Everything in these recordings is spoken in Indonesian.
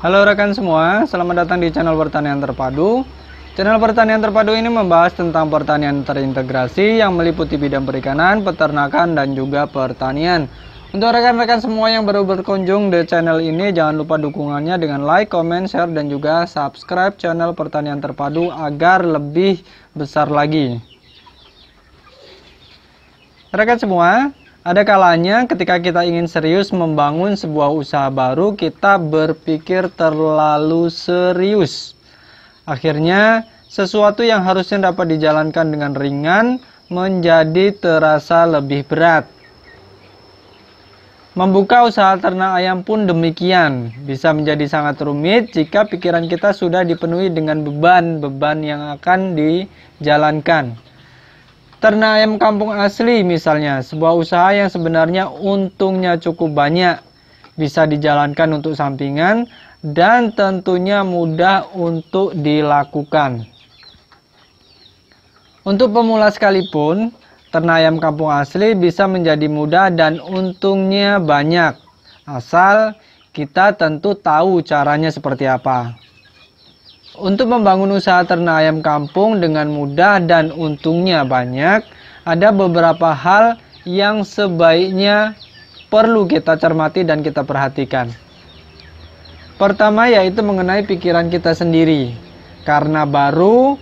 Halo rekan semua, selamat datang di channel Pertanian Terpadu. Channel Pertanian Terpadu ini membahas tentang pertanian terintegrasi yang meliputi bidang perikanan, peternakan, dan juga pertanian. Untuk rekan-rekan semua yang baru berkunjung di channel ini, jangan lupa dukungannya dengan like, comment, share, dan juga subscribe channel Pertanian Terpadu agar lebih besar lagi. Rekan semua, ada kalanya ketika kita ingin serius membangun sebuah usaha baru, kita berpikir terlalu serius. Akhirnya, sesuatu yang harusnya dapat dijalankan dengan ringan menjadi terasa lebih berat. Membuka usaha ternak ayam pun demikian, bisa menjadi sangat rumit jika pikiran kita sudah dipenuhi dengan beban-beban yang akan dijalankan. Ternak ayam kampung asli misalnya, sebuah usaha yang sebenarnya untungnya cukup banyak, bisa dijalankan untuk sampingan dan tentunya mudah untuk dilakukan. Untuk pemula sekalipun, ternak ayam kampung asli bisa menjadi mudah dan untungnya banyak. Asal kita tentu tahu caranya seperti apa. Untuk membangun usaha ternak ayam kampung dengan mudah dan untungnya banyak, ada beberapa hal yang sebaiknya perlu kita cermati dan kita perhatikan. Pertama yaitu mengenai pikiran kita sendiri. Karena baru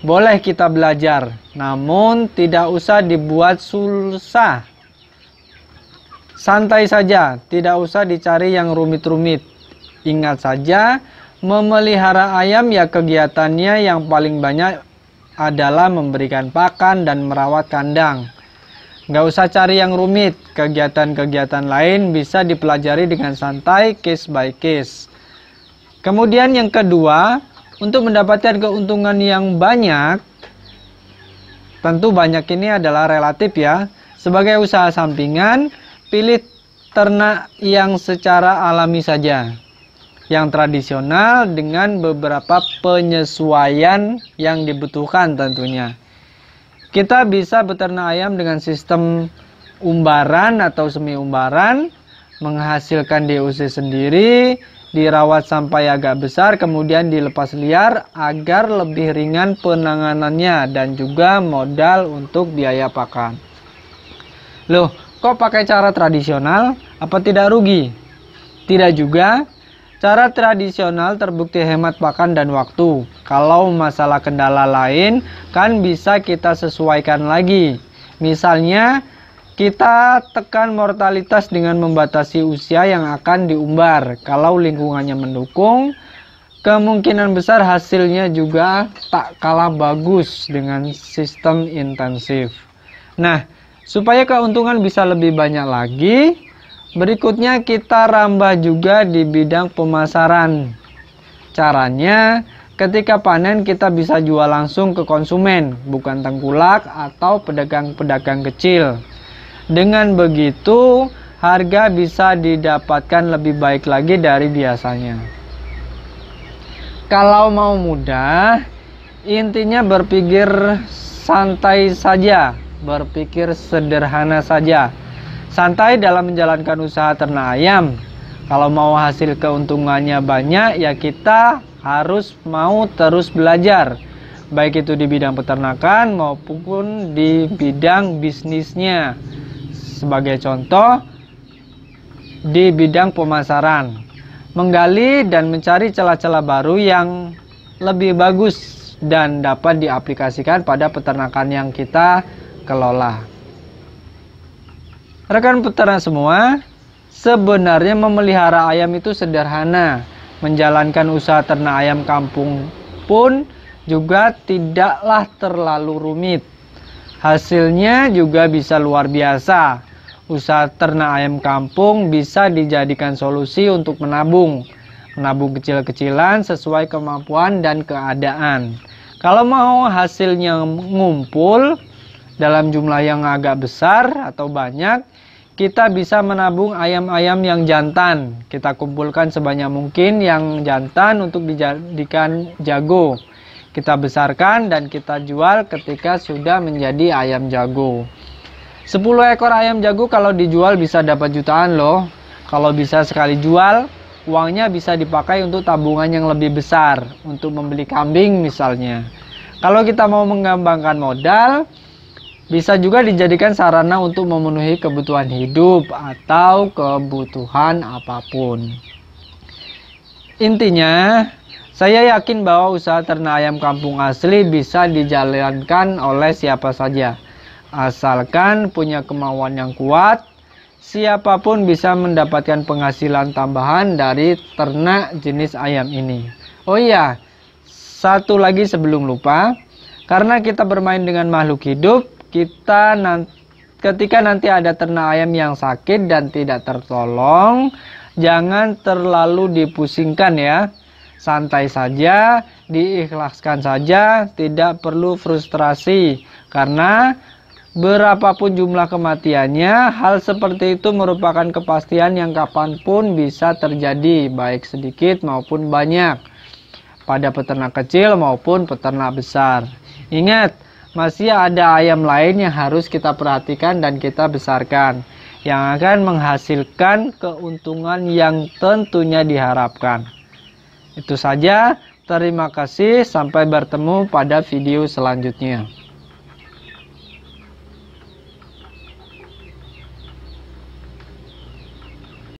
boleh kita belajar, namun tidak usah dibuat susah. Santai saja, tidak usah dicari yang rumit-rumit. Ingat saja, Memelihara ayam ya kegiatannya yang paling banyak adalah memberikan pakan dan merawat kandang. Gak usah cari yang rumit, kegiatan-kegiatan lain bisa dipelajari dengan santai case by case. Kemudian yang kedua, untuk mendapatkan keuntungan yang banyak, tentu banyak ini adalah relatif ya. Sebagai usaha sampingan, pilih ternak yang secara alami saja yang tradisional dengan beberapa penyesuaian yang dibutuhkan tentunya. Kita bisa beternak ayam dengan sistem umbaran atau semi umbaran, menghasilkan DOC sendiri, dirawat sampai agak besar, kemudian dilepas liar agar lebih ringan penanganannya dan juga modal untuk biaya pakan. Loh, kok pakai cara tradisional? Apa tidak rugi? Tidak juga, Cara tradisional terbukti hemat pakan dan waktu. Kalau masalah kendala lain, kan bisa kita sesuaikan lagi. Misalnya, kita tekan mortalitas dengan membatasi usia yang akan diumbar. Kalau lingkungannya mendukung, kemungkinan besar hasilnya juga tak kalah bagus dengan sistem intensif. Nah, supaya keuntungan bisa lebih banyak lagi, Berikutnya kita rambah juga di bidang pemasaran. Caranya, ketika panen kita bisa jual langsung ke konsumen, bukan tengkulak atau pedagang-pedagang kecil. Dengan begitu, harga bisa didapatkan lebih baik lagi dari biasanya. Kalau mau mudah, intinya berpikir santai saja, berpikir sederhana saja santai dalam menjalankan usaha ternak ayam. Kalau mau hasil keuntungannya banyak, ya kita harus mau terus belajar, baik itu di bidang peternakan maupun di bidang bisnisnya. Sebagai contoh, di bidang pemasaran, menggali dan mencari celah-celah baru yang lebih bagus dan dapat diaplikasikan pada peternakan yang kita kelola. Rekan peternak semua, sebenarnya memelihara ayam itu sederhana. Menjalankan usaha ternak ayam kampung pun juga tidaklah terlalu rumit. Hasilnya juga bisa luar biasa. Usaha ternak ayam kampung bisa dijadikan solusi untuk menabung. Menabung kecil-kecilan sesuai kemampuan dan keadaan. Kalau mau hasilnya ngumpul, dalam jumlah yang agak besar atau banyak kita bisa menabung ayam-ayam yang jantan. Kita kumpulkan sebanyak mungkin yang jantan untuk dijadikan jago. Kita besarkan dan kita jual ketika sudah menjadi ayam jago. 10 ekor ayam jago kalau dijual bisa dapat jutaan loh. Kalau bisa sekali jual, uangnya bisa dipakai untuk tabungan yang lebih besar, untuk membeli kambing misalnya. Kalau kita mau mengembangkan modal, bisa juga dijadikan sarana untuk memenuhi kebutuhan hidup atau kebutuhan apapun. Intinya, saya yakin bahwa usaha ternak ayam kampung asli bisa dijalankan oleh siapa saja, asalkan punya kemauan yang kuat. Siapapun bisa mendapatkan penghasilan tambahan dari ternak jenis ayam ini. Oh iya, satu lagi sebelum lupa, karena kita bermain dengan makhluk hidup, kita nanti ketika nanti ada ternak ayam yang sakit dan tidak tertolong, jangan terlalu dipusingkan ya. Santai saja, diikhlaskan saja, tidak perlu frustrasi karena berapapun jumlah kematiannya, hal seperti itu merupakan kepastian yang kapanpun bisa terjadi, baik sedikit maupun banyak, pada peternak kecil maupun peternak besar. Ingat, masih ada ayam lain yang harus kita perhatikan dan kita besarkan yang akan menghasilkan keuntungan yang tentunya diharapkan. Itu saja, terima kasih, sampai bertemu pada video selanjutnya.